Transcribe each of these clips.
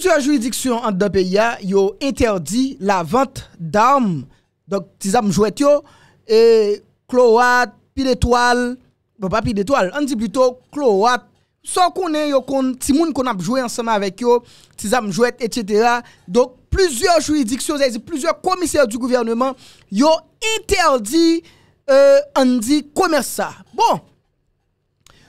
Plusieurs juridictions en deux pays ont interdit la vente d'armes. Donc, des armes jouettes, et cloate, pile étoile, pas pile on dit plutôt cloate. Sans qu'on ait, si moun qu'on a joué ensemble avec eux, des armes etc. Donc, plusieurs juridictions, plusieurs commissaires du gouvernement, ont interdit, euh, on dit, commerce ça. Bon.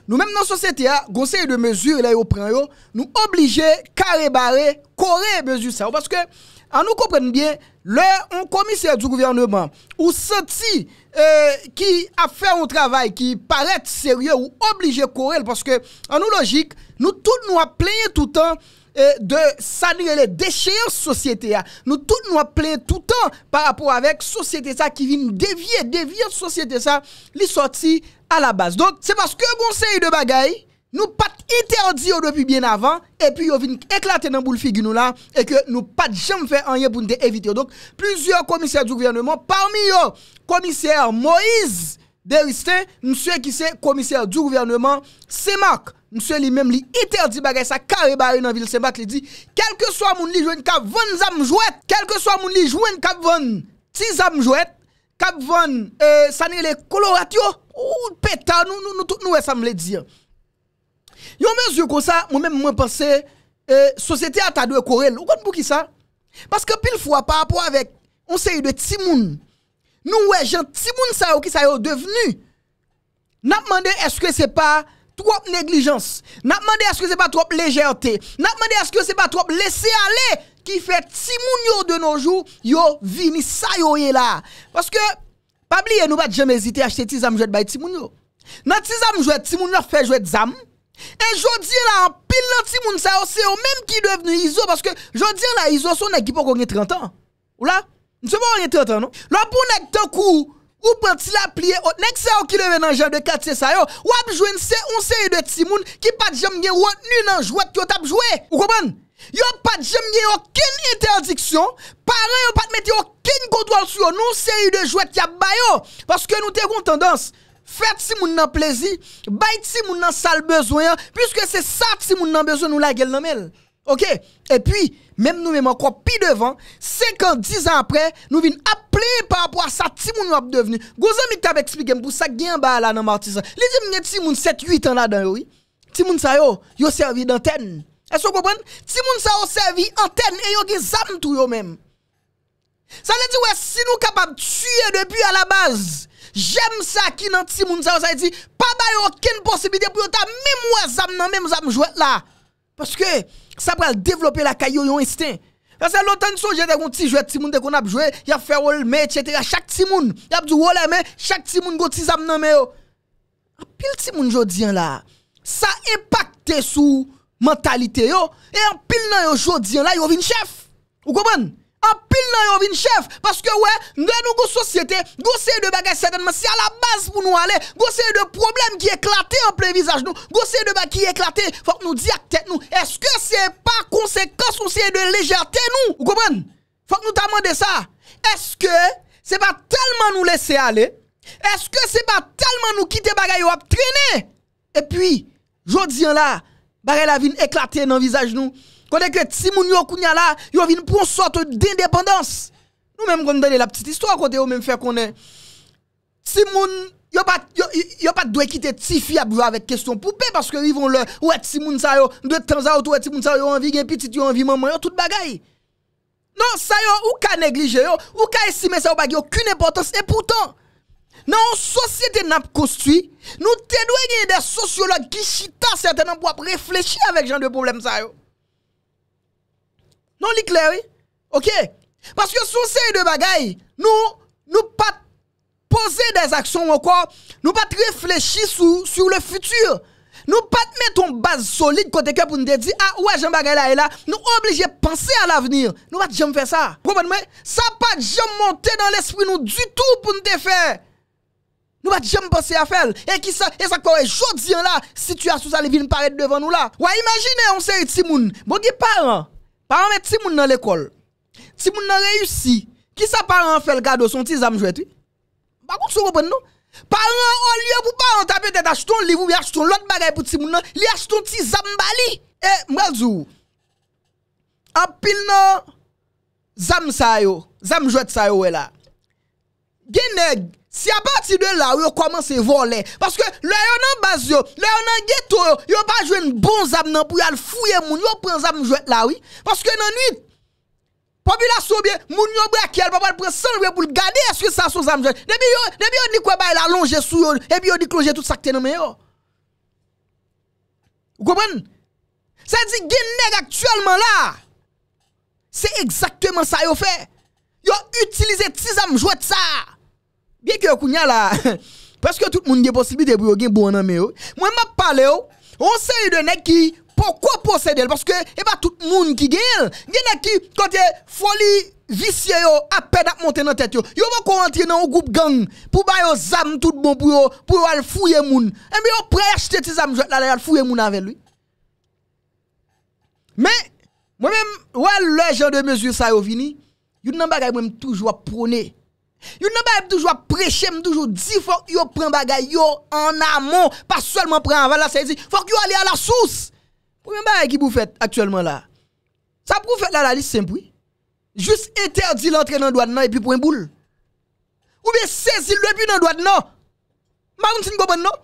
Nou menm nan sosyete a, gonsen yon de mezur, nou oblige kare bare, kore mezur sa. Ou paske... à nous comprendre bien, le commissaire du gouvernement ou senti euh, qui a fait un travail qui paraît sérieux ou obligé courir parce que en nous logique, nous tous nous appelons tout le temps euh, de saluer les déchéances société hein. nous tous nous appelons tout le temps par rapport avec société ça qui vient dévier dévier société ça les sorties à la base donc c'est parce que bon de bagaille... Nous pas interdit depuis bien avant et puis ils viennent éclater dans boule figure nous là et que nous pas jamais fait rien pour nous éviter. Donc plusieurs commissaires du gouvernement parmi eux commissaire Moïse Deristin, monsieur qui c'est commissaire du gouvernement Semak. Monsieur lui-même lui interdit bagay ça carré barré dans ville Semak il dit quel que soit moun li joine cap vendre zam jouet, quel que soit moun li joine cap vendre ti zam jouet, cap vendre euh, ça les coloratio ou oh, pétard nous nous nous tout nous ça me le dire. Yon mesure comme ça, moi-même, moi pense, euh, société a ta de correl. Vous pour ça? Parce que pile fois, par rapport avec, on sait de timoun. Nous, ouais, gens timoun ça qui ça est devenu. N'a demandé est-ce que c'est pas trop négligence? N'a demandé est-ce que c'est pas trop légèreté? N'a demandé est-ce que c'est pas trop laisser aller qui fait timoun yo de nos jours, yo vini ça yo est là. Parce que, pas oublier, nous pas jamais hésiter à acheter tisam jouet by timoun yo. N'a tisam jouet, timoun fait jouet zam. E jodi la an pil nan timoun sa yo, se yo menm ki devne izo, paske jodi la izo, son ekip an konye 30 an. Ola? Nse pon konye 30 an, no? La pou nek tok ou, ou pati la plie, ou nek sa yo ki devne nan jev de kat se sa yo, wap jwen se un se yu de timoun ki pat jem nye wot nye nan jwet ki ot ap jwe. Ou koman? Yo pat jem nye oken interdiksyon, paran yo pat mette oken kontwal su yo, nou se yu de jwet ki ap bayo, paske nou te kon tendans. Faites si moun nan plaisir, bay si moun nan sale besoin, puisque c'est ça si moun nan besoin nous la gueule nan mel. OK Et puis même nous même encore pi devant, 5 ans 10 ans après, nous vin appelé par rapport à ça ti moun nous devenu. Gozo mi t'a expliqué pour ça ba la nan Martisa. Li dit m'nye ti moun 7 8 ans là-dedans oui. Ti moun sa yo, yo servi d'antenne. Est-ce que vous comprenez Ti moun sa yo servi antenne et yo gen zam tout yo même. Ça veut dire ouais, si nous capables de tuer depuis à la base J'aime ça qui nan ti moun ça, ça dit, pas ba aucune possibilité pour ta même Zam nan même zam jouet là. Parce que ça va développer la caillou yon instinct. Parce que l'autre songe de un petit jouet ti moun de qu'on a joué, il a fait olme, etc. Chaque ti moun, il a du mais chaque ti moun go ti zam nan me yo. Pile ti moun jodi là, ça impacte sous mentalité yo, et en pile nan yo il hein, là a vin chef. Vous comprenez? en pile dans yon chef. Parce que ouais, nous nos une société, de bagages certainement, c'est à la base pour nous aller, nous de problèmes qui éclate en plein visage, nous avons de bag qui éclatent, faut que nous dire à tête nous, est-ce que c'est pas conséquence, aussi de légèreté nous, vous comprenez faut que nous demandions ça. Est-ce que c'est pas tellement nous laisser aller Est-ce que c'est pas tellement nous quitter bagages traîner Et puis, je là, bagages la vie éclatée dans le visage nous. Quand ke ti moun yo kounya la, yo vin pour une sorte d'indépendance. Nous même kon la petite histoire kote on même fait qu'on si moun, yo pas yo, yo quitter Tifi à ti fi question avèk parce que ils vont le Ouais, si moun sa yo, de temps à autre si moun sa yo envie gen petite yo envie maman yo, tout bagay. Non, ça yo, ou ka négliger, ou ka estimer ça ou pas aucune importance. Et pourtant, dans une société n'a construit, nous te des sociologues qui chita certainement pour réfléchir avec genre de problème ça yo. Non, li oui. OK. Parce que sous série de bagailles, nous nous pas poser des actions encore, nous pas réfléchir sur, sur le futur. Nous pas mettre une base solide côté que pour nous dire ah ouais, un bagaille là et là, nous obligés de penser à l'avenir. Nous pas jamais faire ça. Comprenez-moi Ça pas jamais monter dans l'esprit nous du tout pour nous faire. Nous pas jamais penser à faire. Et qui ça et ça quoi tu hein, là, situation ça les villes paraître devant nous là. Ouais, imaginez on série de moun, bon des parents Paran me timoun nan l'ekol. Timoun nan reyousi. Ki sa paran an fel gado son ti zamjwetwi? Bakon sou gopen nou? Paran an liye pou paran an tapete da chitoun liye pou liye chitoun lont bagay pou timoun nan liye chitoun ti zambali. E mwel zou? An pin nan zamjwetwa yo wela. Gen neg Si a bati de la, yo koman se vole. Paske le yo nan baz yo, le yo nan geto yo, yo pa jwen bon zam nan pou yal fuyen moun, yo pren zam mjwet la, oui. Paske nan nid, popi la soubyen, moun yon brek yal, papal pren san mwen pou l'gade, eske sa sou zam mjwet. Demi yo, demi yo nikwe bay la lonje sou, epi yo di klonje tout sakte nan men yo. Gomen? Se di gen neg aktuelman la, se ekzaktemen sa yo fe, yo utilize ti zam mjwet sa, Biye ki bon oh, oh, eh oh, yo kounya la, peske tout moun diye posibite yo gen bonanme yo, mwen map pale yo, on se yu de ne ki, pokwa pose del, peske e ba tout moun ki gen, gen ne ki, kontye foli visye yo, apèd ap monte nan tèt yo, yo mwen konwantye nan ou goup gang, pou bayo zam tout bon, pou eh, yo al fuyen moun, e mi yo prejte ti zam, jwet la la al fuyen moun avèl lui. Men, mwen mwen, wèl lejen de mezou sa yo vini, yu nan bagay mwen toujwa prone, e, Yon nan ba ep toujwa preche m toujwa Di fòk yon pren bagay yon en amon Pa solman pren aval la sa yi di Fòk yon alè a la sous Pou mè ba ekibou fèt aktuellement la Sa prou fèt la la lis se mpoui Jus eterdi l'entrè nan doan nan Epi pou mboul Ou mè se zil lèpi nan doan nan Mavoun si nkobon nan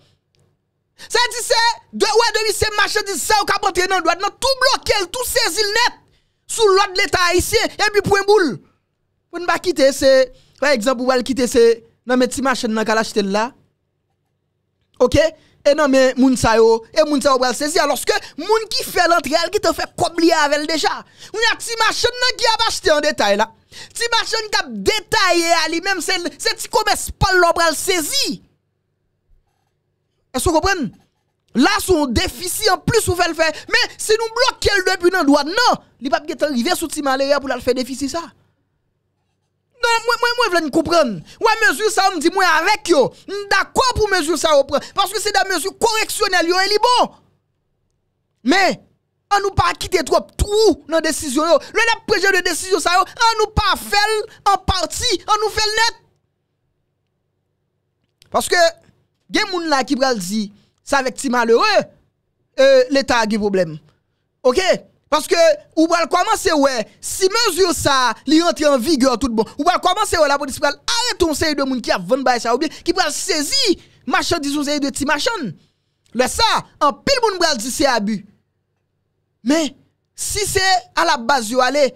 Sa yi di se De non? ouè de mi se machè di se Ou kap entrè nan doan nan Tou blokèl, tou se zil net Sou lòd l'eta isye Epi pou mboul Pou mba kite se Kwa ekzamp ou wèl kite se, nanmen ti machen nan ka lachte l la. Ok? E nanmen moun sa yo, e moun sa wèl sezi. Aloske moun ki fè lantre al, ki te fè kobli avèl deja. Moun ya ti machen nan ki apachte an detay la. Ti machen kap detay e al, se ti komes pal wèl sezi. E sou kopren? La sou defisi an plus wèl fè. Men, se nou blok ke l depi nan doan, nan. Li pap gete rive sou ti malè ya pou lal fè defisi sa. Non, mwen vle n koupren, wè mèjou sa ou mdi mwen avèk yo, mdakwa pou mèjou sa ou pren, paske se da mèjou koreksyonel yo, el li bon. Mè, an nou pa kite trop trou nan desisyon yo, lwen ap preje de desisyon sa yo, an nou pa fel an parti, an nou fel net. Paske gen moun la Kibralzi, sa vek ti malheure, euh, l'Etat agi problem. Ok? Paske ou bral kwa manse we, si mezu sa li rentre an vigor tout bon. Ou bral kwa manse we la podisipal, are ton se yu de moun ki avon baye sa oubyen, ki bral sezi machan di souze yu de ti machan. Le sa, an pil moun bral di se abu. Men, si se alap baz yo ale,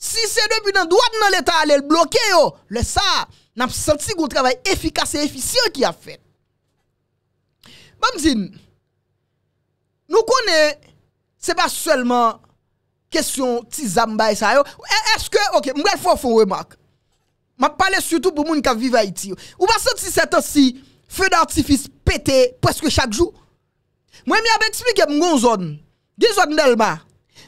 si se debi nan dwap nan leta ale, bloke yo, le sa, nan psanti goun travay efikase efisyon ki av fet. Bam zin, nou konen, Se ba selman kesyon ti zamba e sa yo? E eske, ok, mwen fwo fwo we mak? Ma pale soutou pou moun ka viva iti yo. Ou ba se ti setan si, fe d'artifice pete pweske chak jou? Mwen mi abe eksplike mwen gwen zon. Gwen zon nelma.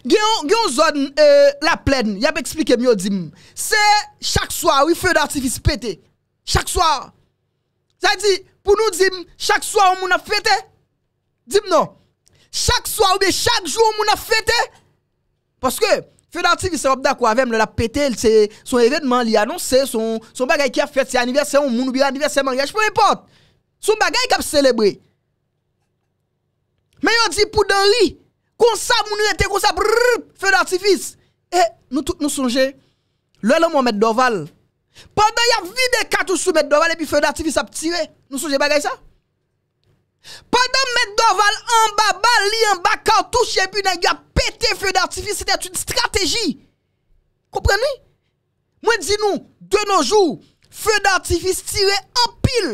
Gwen zon e, la plen. Yabe eksplike mwen yo dim. Se chak swa wif fe d'artifice pete. Chak swa. Zadi, pou nou dim, chak swa wif moun ap fete? Dim nou? chaque soir ou bien chaque jour, on a fêté. Parce que, feu d'artifice c'est d'accord avec la pété, c'est son événement, il a annoncé, son, son bagage qui a fait, son anniversaire, on ou bien anniversaire, mariage, peu importe. Son bagage qui a célébré. Mais on dit pour Danri, comme ça, mon était comme ça, feu d'artifice. Et nous tous nous songeons, le l'homme met Doval. Pendant qu'il y a vide cartouche sous mettre Doval et puis feu d'artifice a tiré. Nous songeons bagage ça? Padan mèd doval an ba ba li an ba ka touche epi nan yon pète fè d'artifice, c'etè t'une strategi. Kompreni? Mwen di nou, de nou jou, fè d'artifice tire an pil.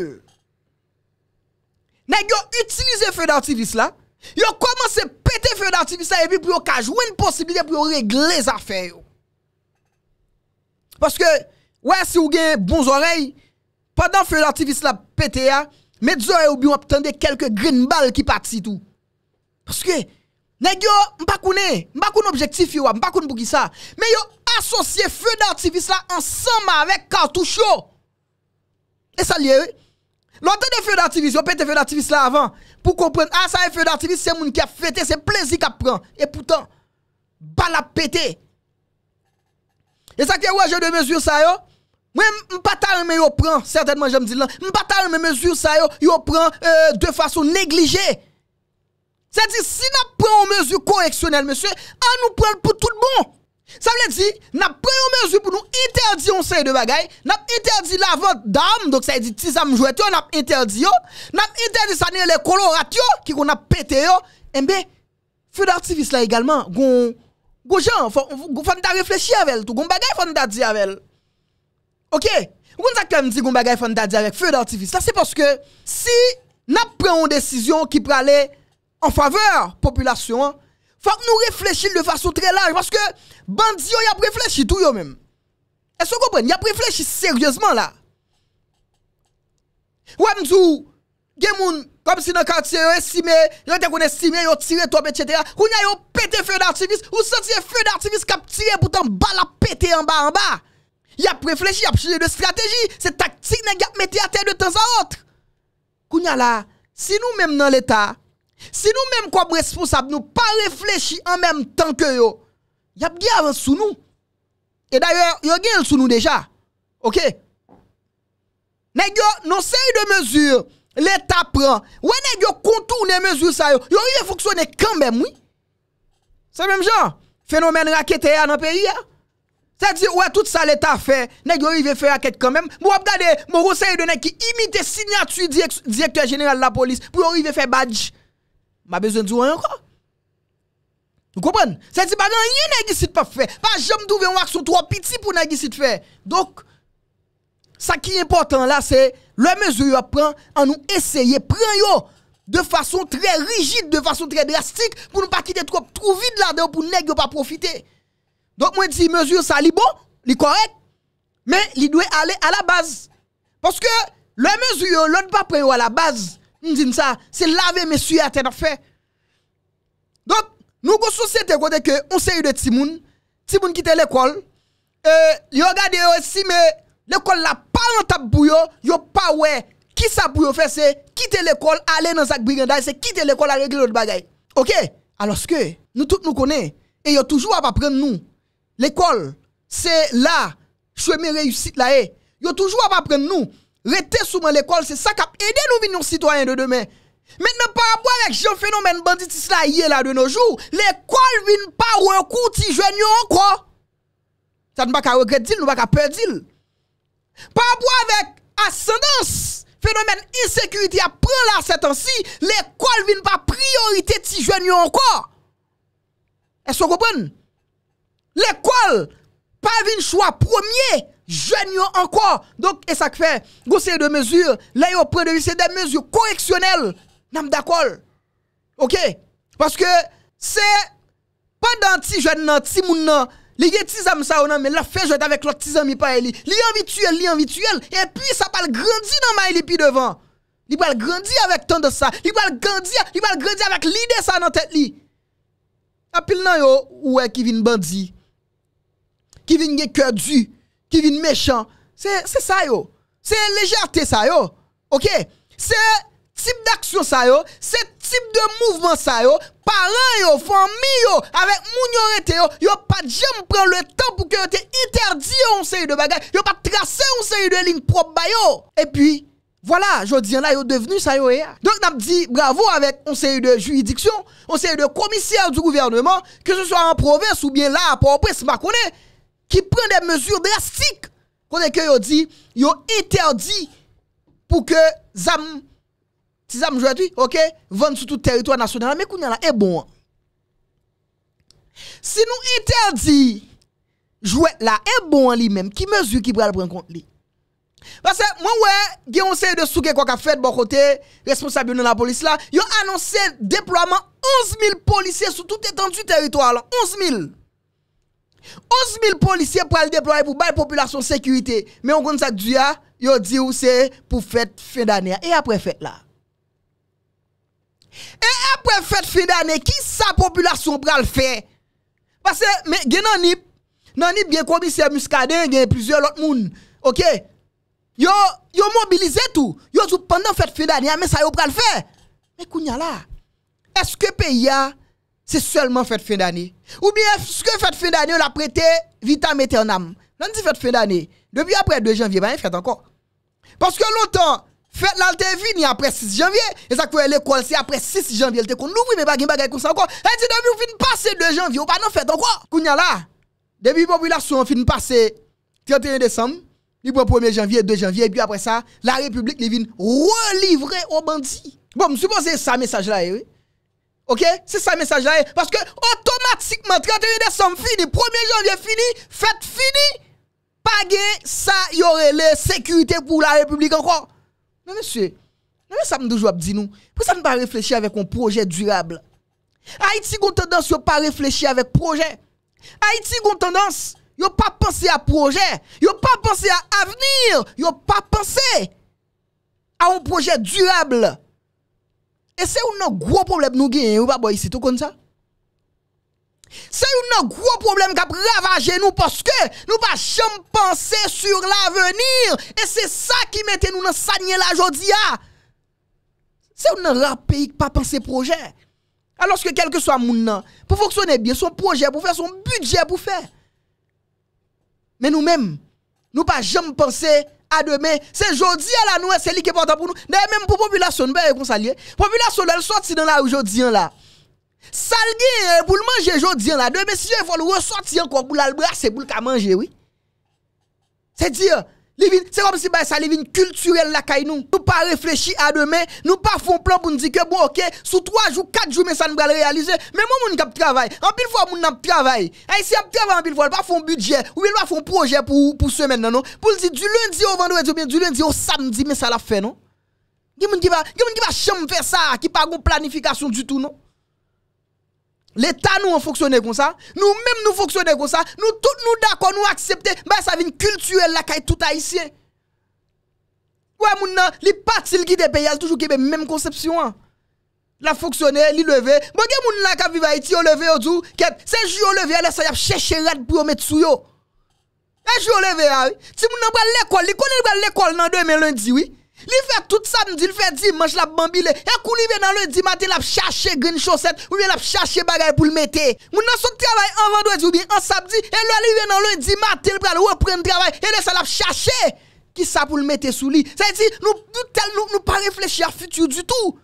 Nan yon utilize fè d'artifice la, yon komanse pète fè d'artifice la epi pou yon kajwen posibilite pou yon regle zafè yo. Paske, wè si yon gen bon zorey, padan fè d'artifice la pète ya, Me dzo e ou bi w ap tende kelke green ball ki pat si tou. Paske, neg yo mba kounen, mba kounen objektif yo wap, mba kounen pou ki sa. Me yo asosye feu d'artivis la ansama avek kartouche yo. E sa liye we? Lo antene feu d'artivis, ah, yo pete feu d'artivis la avan. Pou kompren, a sa e feu d'artivis, se moun ki ap fete, se plezi ki ap pran. E poutan, bal ap pete. E sa ki wajen de mezur sa yo? Mwen pata yon me yo pran, certainman jom di lan, mwen pata yon me mezu sa yo, yo pran euh, de fason neglije. Sa di, si nap pran yon mezu koreksyonel, an nou pran pou tout bon. Sa mwen di, nap pran yon mezu pou nou interdi yon sey de bagay, nap interdi la vod dam, doke sa yi di tizam jouet yo, nap interdi yo, nap interdi sanye le kolon rat yo, ki eh kon ap pete yo, enbe, fè d'artivis la egalman, gon, gon jan, fon da reflechi avel, kon bagay fon da di avel. OK On a quand même dit qu'on un dadi avec feu d'artifice. Là, c'est parce que si n'a prenons une décision qui peut aller en faveur population, faut que nous réfléchissions de façon très large parce que bandits y a réfléchi tout eux même. Est-ce que vous comprenez Il a réfléchi sérieusement là. Ouais, avez gen moun comme si dans quartier yo estimé, yo te kon estimé yo tiré toi etc. Ou y a yo pété feu d'artifice, ou senti feu d'artifice a tiré pourtant balle pété en bas en bas. Y ap reflechi, y ap chile de strategi, se taktik neg ap mette a tel de tan sa otre. Kounya la, si nou menm nan l'Etat, si nou menm kwa m responsab nou pa reflechi an menm tan ke yo, y ap gyav an sou nou. E d'ayor, yo gen an sou nou deja. Ok? Neg yo, nan seri de mezur, l'Etat pran, wè neg yo kontourne mezur sa yo, yo yon foksonen kan menm, oui. Se menm jan, fenomen rakete ya nan peri ya. C'est-à-dire, ouais, tout ça l'État fait, nèg il veut faire enquête quand même. Vous regardez, mon conseil de nèg qui imite signature directeur général de la police pour arriver faire badge. M'a besoin de dire encore. Vous comprenez C'est-à-dire, pas rien nèg ici pas fait. Pas jamais trouver un action trop petit pour nèg ici fait. Donc ça qui est important là, c'est le mesure à prendre, en nous essayer, prendre yo de façon très rigide, de façon très drastique, pour ne pas quitter trop, trop vite là-dedans, pour ne pas profiter. Donc, moi, dis, mesure ça, li bon, li correct, mais il doit aller à la base. Parce que, le mesure, l'autre pas prêt à la base, nous dit ça, c'est laver mes monsieur à tête fait. Donc, nous, une société, côté que, on sait de timoun, timoun quitte l'école, Il euh, yo aussi, mais l'école la pas en pour il yo pas ouais, qui ça pour fait c'est quitter l'école, aller dans sa brigandage, c'est quitter l'école, à régler l'autre bagaille. Ok? Alors ce que, nous tous nous connaissons, et yo toujours à pas prendre nous l'école, c'est là, chemin réussite là. Yo toujours à apprendre nous. Rester sous l'école, c'est ça qui a aidé nous nos citoyens de demain. Maintenant, par rapport avec ce phénomène banditis là, hier là de nos jours, l'école vient pas ou un coup de jeune encore. Ça ne va pas regretter, nous ne va pas perdre. Par rapport avec ascendance, phénomène insécurité apprend là cette ans ci l'école vient pas priorité ti jeune encore. Est-ce que vous comprenez? L'ekol pa avin chwa premier, jen yon anko. Donk e sak fe, gosye de mezur, la yo pre devise de mezur koreksyonel, nam dakol. Ok? Paske se, pa dan ti jen nan, ti moun nan, li yeti zanm sa ou nan, men la fe jen avek loti zanmi pa el li. Li anvituel, li anvituel, e pi sa pal grandi nan ma el li pi devan. Li pal grandi avek ton de sa. Li pal grandi avek li de sa nan tet li. Kapil nan yo, ou e ki vin bandi. qui vient de cœur du, qui vient méchant. C'est ça, yo. C'est légèreté, ça, yo. OK? C'est type d'action, ça, yo. C'est type de mouvement, ça, yo. Parents, yo, famille, yo, avec moun yo, yo, yo pas jamais prendre le temps pour que yo te interdit on série de bagarre, Yo pas tracé on série de propre ba yo. Et puis, voilà, je dis là, yo devenu ça, yo, ya. E Donc, n'a dit bravo avec on série de juridiction, on série de commissaire du gouvernement, que ce soit en province ou bien là, à Port-au-Prince, ma connaît. ki pren de mezur drastik, konen ke yo di, yo iterdi, pou ke zam, ti zam jouè tu, ok, ven sou tout teritouan nasyonal, me koun yon la e bon an. Si nou iterdi, jouè la e bon an li men, ki mezur ki pre al pren kont li. Pase, mwen wè, gen yon se yon de souke kwa ka fèd bo kote, responsabili nan la polis la, yo anonsè deproaman 11.000 polisè sou tout etan du teritouan la, 11.000. 11.000 polisye pral deplore pou baye populasyon sekurite Men yon konn sa kdou ya Yon di ou se pou fèt fèt danè E apre fèt la E apre fèt fèt danè Ki sa populasyon pral fèt Pase men gen nanip Nanip gen komise muskade Gen plizye lot moun Ok Yon mobilize tou Yon sou pandan fèt fèt danè Men sa yon pral fèt Men kounya la Eske peyi ya c'est seulement fête fin d'année. Ou bien, ce que fête fin d'année, on l'a prêté vitam aeternam? Non, dit fête fin d'année. Depuis après 2 janvier, ben, bah, fête encore. Parce que longtemps, fête là, elle après 6 janvier. Et ça fait l'école, c'est après 6 janvier, elle te qu'on l'ouvre, mais pas de bagaille comme ça encore. Elle dit, depuis, on fin passer 2 janvier, on pas non fête encore. Kounya là, depuis population, on fin passer 31 décembre. le le 1er janvier, 2 janvier, et puis après ça, la République les vient relivrer aux bandits. Bon, je suppose que c'est ça message là, eh oui. Ok C'est ça le message là. Hein? Parce que automatiquement, 31 décembre fini, 1er janvier fini, fête fini. Pas ça, y aurait les sécurité pour la République encore. Mais monsieur, ça me toujours dit nous. Pourquoi ça ne pas réfléchir avec un projet durable Haïti a tendance à pas réfléchir avec projet. Haïti a tendance Yo pas penser à projet, a pas pensé à avenir, a pas pensé à un projet durable. Et c'est un gros problème nous gagnons, pas ou ici tout comme ça. C'est un gros problème qui problème ravagé parce nous parce que nous pas jamais penser sur l'avenir, et ça ça qui mettait nous à sanye la C'est un Se qui qui pas penser penser penser projet. Alors que quel que soit le monde, pour fonctionner bien, son projet, pour faire son budget, pour faire. Mais nous-mêmes, nous pas jamais penser à demain. C'est aujourd'hui à la nouvelle, c'est lui qui est important pour nous. D'ailleurs, même pour la population, nous ne pouvons La population, elle sortit dans la aujourd'hui hein, là. Salgué hein, pour le manger aujourd'hui hein, là. Demain, si je faut le ressortir encore pour le brasser, pour le manger, oui. C'est dire. Se kom si bay sa levin kulturel la kay nou, nou pa reflechi a demen, nou pa fon plan pou nou di ke bon ok, sou 3 jou, 4 jou men sa nou bal realize, men moun moun kap travay, anpil fwa moun anpil travay, e si anpil fwa anpil fwa, l pa fon budget, ou l pa fon proje pou semen nan nou, pou l di du lundi ou vendou edyo men, du lundi ou samdi men sa la fe nou, gen moun gen va chanm fe sa ki pa goun planifikasyon du tou nou. L'Etat nou an foksyonè kon sa, nou mèm nou foksyonè kon sa, nou tout nou dakò, nou akseptè, bè sa vin kültüèl la kèy tout a isye. Ouè moun nan, li pati l'gide pe yal toujou kèmè mèm konsepsyon an. La foksyonè, li leve, mwen bon, gen moun nan kap viva yi ti o leve yo djou, kèp, se jy o leve yi, lè sa yap chè chè yad pou yo met sou yo. E jy o leve yi, ti moun nan bral l'ekol, li konen bral l'ekol nan 2010 wè. Li fè tout sabdi, li fè dimanj la bambi le, e kou li ven nan lè di matè, lè ap chache gren choset, ou vè lè ap chache bagay pou l mette. Moun nan sou travay an vandou, e di ou bi an sabdi, e lè alè ven nan lè di matè, lè pral wè pren travay, e lè sa lè ap chache, ki sa pou l mette sou li. Sa y ti, nou, nou pa refleche a futur du tout.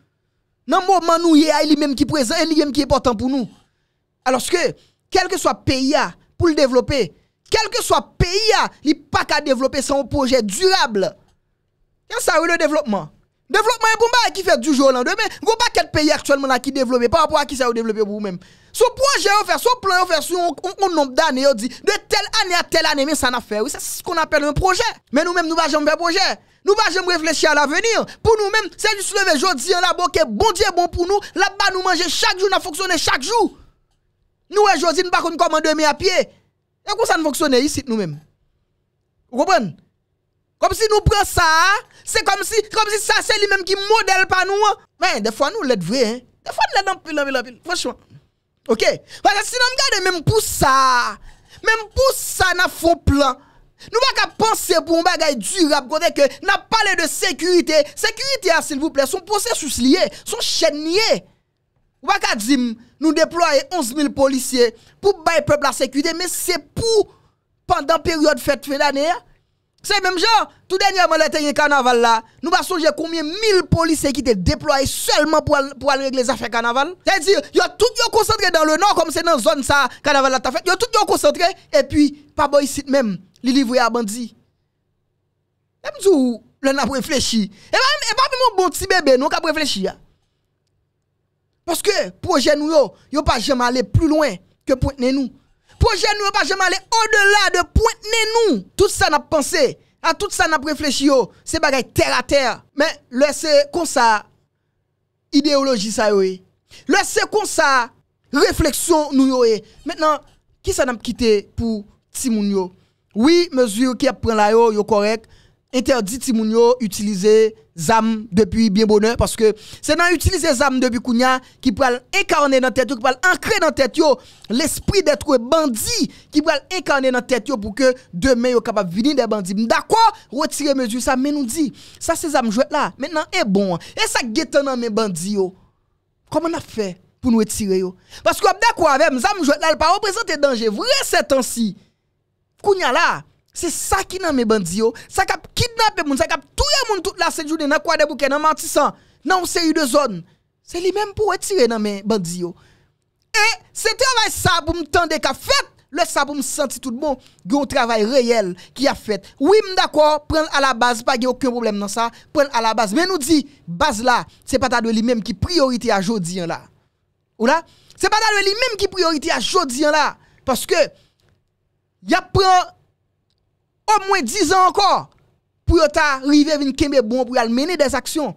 Nan mou man nou ye a, li menm ki prezant, e li menm ki portan pou nou. Alos ke, kelke so a peya, pou l develope, kelke so a peya, li pa ka develope que ça le développement. Développement est pour moi qui fait du jour au lendemain. a pas quel pays actuellement qui développent par rapport à qui ça développé pour vous-même. Son projet offert, fait, son plan offert son nombre d'années on dit de telle année à telle année mais ça n'a fait. c'est ce qu'on appelle un projet. Mais nous-mêmes nous pas jamais faire projet. Nous pas jamais réfléchir à l'avenir. Pour nous-mêmes, c'est juste lever jodi en hein, la boque bon Dieu est bon pour nous. Là-bas nous manger chaque jour, nous fonctionner chaque jour. Nous aujourd'hui eh, nous ne pas comment dormir à pied. Et comment ça ne fonctionne ici nous-mêmes. Vous comprenez Kom si nou pre sa, se kom si sa se li menm ki model pa nou an. Men, de fwa nou let vwe, de fwa nou let anpil anpil anpil, fwanchman. Ok, waka si nanm gade menm pou sa, menm pou sa nan fwo plan, nou waka panse pou mba gaye dur ap kote ke, nan pale de sekurite, sekurite a, se l vwple, son prosesus liye, son chenye. Waka dzim, nou deploye 11000 polisye, pou bay pep la sekurite, menm se pou, pandan peryode fèt fè danè ya, Se menm jan, tout denye amal etenye kanaval la, nou ba sonje koumye mil polise ki te deploye selman pou alregle zafre kanaval. Se di, yo tout yo konsentre dan le nor kom se nan zon sa kanaval la ta fete, yo tout yo konsentre, epi, pa boy sit menm, li livwe a bandi. E mdou, lè nan prefleshi. E eh pa mè eh moun bon ti bebe, nou ka prefleshi ya. Poske, proje nou yo, yo pa jem ale plou loen ke pou etenye nou. projet nous pas jamais aller au-delà de point nous. Tout ça n'a pensé, à tout ça n'a réfléchi, oh. c'est bagaille terre à terre. Mais laissez comme ça idéologie ça oui. Laissez comme ça réflexion nous Maintenant, qui ça n'a quitté pour Timoun Oui, mesure qui pris là yo, oh, yo correct interdit yo utiliser ZAM depuis bien bonheur parce que c'est dans utiliser ZAM depuis Kounia qui peut incarner dans tête qui peut ancrer dans tête l'esprit d'être bandit qui peut incarner dans tête pour que demain yo capable venir des bandits d'accord retirer mesure ça mais nous dit ça c'est ZAM jouet là maintenant est bon et ça guette dans mes bandits comment on a fait pour nous retirer parce que d'accord avec ZAM jouet là pas représenter danger vrai ces temps-ci Kounia là c'est ça qui n'a mes bandits, ça qui a kidnappé les gens, ça qui a tout le monde toute la journée dans quoi de nan dans nan dans une série de zones. C'est lui-même pour retirer dans mes bandits. Et c'est travail ça pour me tendre qu'a fait le ça pour me sentir tout bon, un travail réel qui a fait. Oui, d'accord, prendre à la base, pas a aucun problème dans ça, prendre à la base. Mais nous dit, base là, c'est pas ta de lui-même qui priorité à Jodi hein, là. Ou là? C'est pas ta de lui-même qui priorité à Jodi hein, là. Parce que, y a prend O mwen dizan ankon pou yo ta rive vin keme bon pou yal mene dez aksyon.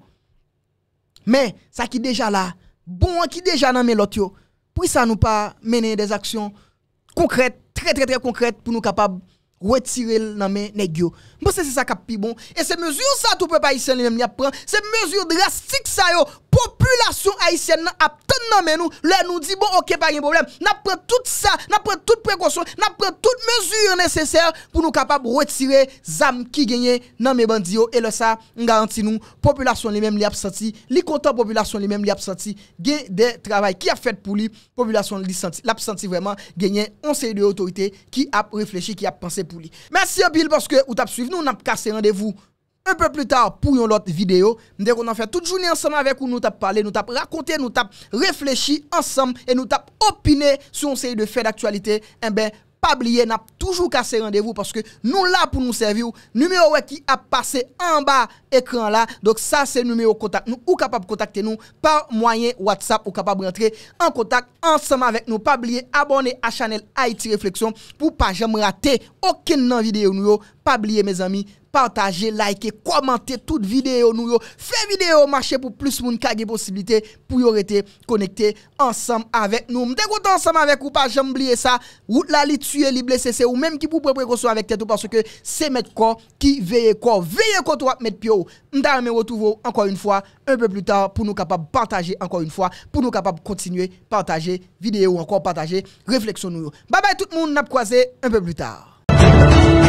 Men, sa ki deja la, bon ki deja nan men lot yo, pou sa nou pa mene dez aksyon konkret, tre tre tre konkret pou nou kapab... wetire nan men negyo. Mwen se se sa kapi bon, e se mezur sa, tou pe pa Aisyen li men ap pren, se mezur drastik sa yo, populasyon Aisyen nan ap ten nan men nou, le nou di, bon ok, pa gen problem, nan pren tout sa, nan pren tout prekonson, nan pren tout mezur neseser, pou nou kapap wetire zam ki genye nan men bandiyo, e le sa, m garanti nou, populasyon li men li absenti, li kontan populasyon li men li absenti, gen de travay, ki ap fet pou li, populasyon li absenti, genye, on se de otorite, ki ap refle Merci à Bill parce que vous avez suivi nous, on a cassé rendez-vous un peu plus tard pour une autre vidéo. Nous avons a fait toute journée ensemble avec vous, nous avons parlé, nous avons raconté, nous avons réfléchi ensemble et nous avons opiné sur une série de faits d'actualité. Eh ben, Pabliye nan ap toujou kase randevou Paske nou la pou nou servyou Numero wè ki ap pase anba ekran la Dok sa se numero kontak nou Ou kapab kontakte nou Par mwoyen WhatsApp Ou kapab rentre an kontak Ansem avèk nou Pabliye abone a chanel IT Reflexyon Pou pa jèm rate Okè nan videyo nou yo Pabliye mè zami Pantaje, like, komante Tout videyo nou yo Fè videyo, mache pou plus moun kage posibilite Pou yor ete konekte Ansem avèk nou Mdekote ansam avèk ou pa jambliye sa Wout la li tsyè, li blese se ou Mèm ki pou pre prekoso avèk te tou Pansè ke se met kon ki veye kon Veye kon to ap met pyo Mda mè wotouve ou ankon yon fwa Ankon yon fwa, pou nou kapab pantaje Ankon yon fwa, pou nou kapab kontinye Pantaje videyo, ankon pantaje Refleksyon nou yo Babay tout moun, nap kwaze Ankon yon fwa